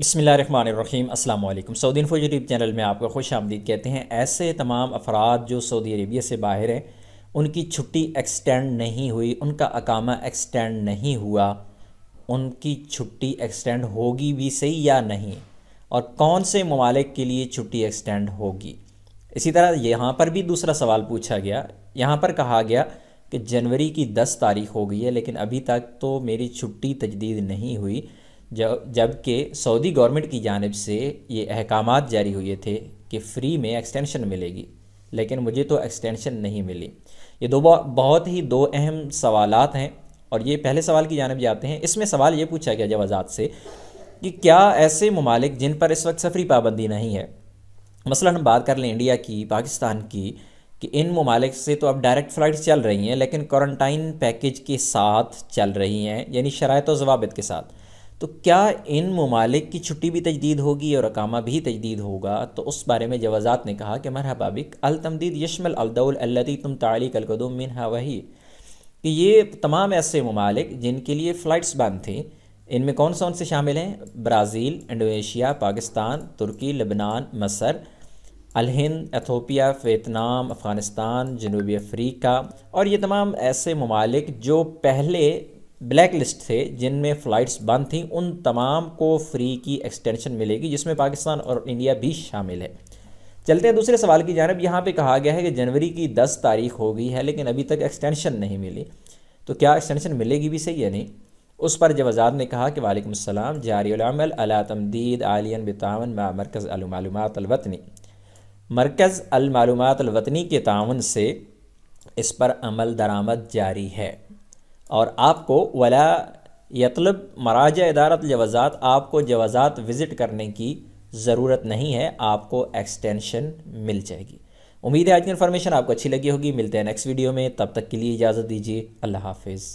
बसमीम अल्लाम Saudi info YouTube channel में आपका खुश आमदीद कहते हैं ऐसे तमाम अफराद जो सऊदी अरबिया से बाहर हैं उनकी छुट्टी एक्सटेंड नहीं हुई उनका अकामा एक्सटेंड नहीं हुआ उनकी छुट्टी एक्सटेंड होगी भी सही या नहीं और कौन से ममालिक के लिए छुट्टी एक्सटेंड होगी इसी तरह यहाँ पर भी दूसरा सवाल पूछा गया यहाँ पर कहा गया कि जनवरी की दस तारीख हो गई है लेकिन अभी तक तो मेरी छुट्टी तजदीद नहीं हुई जबकि सऊदी गवर्नमेंट की जानब से ये अहकाम जारी हुए थे कि फ्री में एक्सटेंशन मिलेगी लेकिन मुझे तो एक्सटेंशन नहीं मिली ये दो बहुत ही दो अहम सवाल हैं और ये पहले सवाल की जानब जाते हैं इसमें सवाल ये पूछा गया जवाजात से कि क्या ऐसे ममालिक जिन पर इस वक्त सफरी पाबंदी नहीं है मसला हम बात कर लें इंडिया की पाकिस्तान की कि इन ममालिक से तो अब डायरेक्ट फ़्लाइट्स चल रही हैं लेकिन क्वारंटाइन पैकेज के साथ चल रही हैं यानी शरात तो जवाब के साथ तो क्या इन ममालिक की छुट्टी भी तजदीद होगी और अकामा भी तजदीद होगा तो उस बारे में जवाजात ने कहा कि मरहबाबिक अलतमदीद यशमल अलदौलती तुम तालिक अलकदम मिन वही कि ये तमाम ऐसे ममालिक जिनके लिए फ़्लाइट्स बंद थी इनमें कौन सा से शामिल हैं ब्राज़ील इंडोनेशिया पाकिस्तान तुर्की लबनान मसर अलहिंद एथोपिया वियतनाम अफ़गानिस्तान जनूबी अफ्रीका और ये तमाम ऐसे ममालिक जो पहले ब्लैक लिस्ट थे जिनमें फ़्लाइट्स बंद थी उन तमाम को फ्री की एक्सटेंशन मिलेगी जिसमें पाकिस्तान और इंडिया भी शामिल है चलते हैं दूसरे सवाल की जानब यहाँ पे कहा गया है कि जनवरी की 10 तारीख हो गई है लेकिन अभी तक एक्सटेंशन नहीं मिली तो क्या एक्सटेंशन मिलेगी भी सही या नहीं उस पर आजाद ने कहा कि वालेकुम अस्सलाम जारीमल अला तमदीद आलियन बितावन मा मरकज़ अलमालूमात अलवतनी मरकज़ अलमालूमात अलवतनी के तावन से इस पर अमल दरामद जारी है और आपको वला यतलब मराज इदारत जवाज़ात आपको जवाज़ात विज़िट करने की ज़रूरत नहीं है आपको एक्सटेंशन मिल जाएगी उम्मीद है आज की इन्फॉर्मेशन आपको अच्छी लगी होगी मिलते हैं नेक्स्ट वीडियो में तब तक के लिए इजाज़त दीजिए अल्लाह हाफिज़